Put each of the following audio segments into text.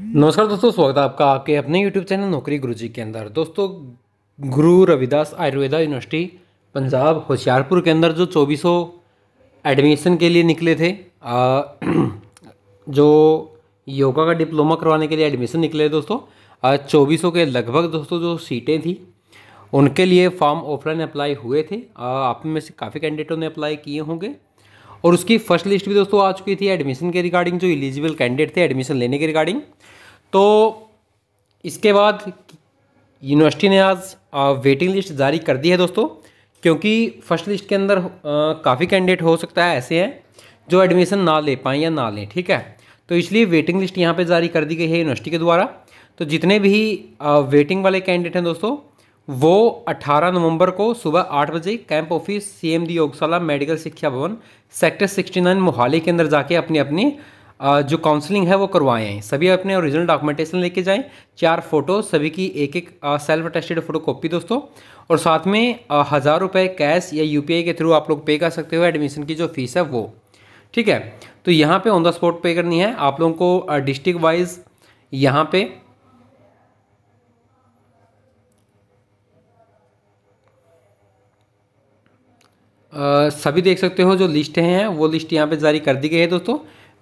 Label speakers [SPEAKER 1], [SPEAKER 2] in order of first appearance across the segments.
[SPEAKER 1] नमस्कार दोस्तों स्वागत है आपका आपके अपने यूट्यूब चैनल नौकरी गुरु जी के अंदर दोस्तों गुरु रविदास आयुर्वेदा यूनिवर्सिटी पंजाब होशियारपुर के अंदर जो चौबीसों एडमिशन के लिए निकले थे आ, जो योगा का डिप्लोमा करवाने के लिए एडमिशन निकले दोस्तों आज चौबीसों के लगभग दोस्तों जो सीटें थी उनके लिए फॉर्म ऑफलाइन अप्लाई हुए थे आप में से काफ़ी कैंडिडेटों ने अप्लाई किए होंगे और उसकी फर्स्ट लिस्ट भी दोस्तों आ चुकी थी एडमिशन के रिगार्डिंग जो एलिजिबल कैंडिडेट थे एडमिशन लेने के रिगार्डिंग तो इसके बाद यूनिवर्सिटी ने आज वेटिंग लिस्ट जारी कर दी है दोस्तों क्योंकि फर्स्ट लिस्ट के अंदर काफ़ी कैंडिडेट हो सकता है ऐसे हैं जो एडमिशन ना ले पाएँ या ना लें ठीक है तो इसलिए वेटिंग लिस्ट यहाँ पे जारी कर दी गई है यूनिवर्सिटी के द्वारा तो जितने भी वेटिंग वाले कैंडिडेट हैं दोस्तों वो 18 नवंबर को सुबह आठ बजे कैंप ऑफिस डी योगशाला मेडिकल शिक्षा भवन सेक्टर 69 मोहाली के अंदर जाके अपनी अपनी जो काउंसलिंग है वो करवाएं सभी अपने ओरिजिनल डॉक्यूमेंटेशन लेके जाएं चार फ़ोटो सभी की एक एक सेल्फ अटेस्टेड फ़ोटो कॉपी दोस्तों और साथ में हज़ार रुपये कैश या यू के थ्रू आप लोग पे कर सकते हो एडमिशन की जो फ़ीस है वो ठीक है तो यहाँ पर ऑन द स्पॉट पे करनी है आप लोगों को डिस्ट्रिक्ट वाइज यहाँ पर आ, सभी देख सकते हो जो लिस्ट हैं वो लिस्ट यहाँ पे जारी कर दी गई है दोस्तों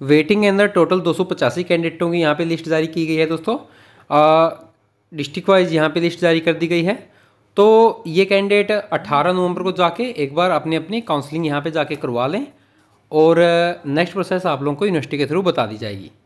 [SPEAKER 1] वेटिंग के अंदर टोटल दो कैंडिडेटों की यहाँ पे लिस्ट जारी की गई है दोस्तों डिस्ट्रिक्ट वाइज यहाँ पे लिस्ट जारी कर दी गई है तो ये कैंडिडेट 18 नवंबर को जाके एक बार अपनी अपनी काउंसलिंग यहाँ पे जाके करवा लें और नेक्स्ट प्रोसेस आप लोगों को यूनिवर्सिटी के थ्रू बता दी जाएगी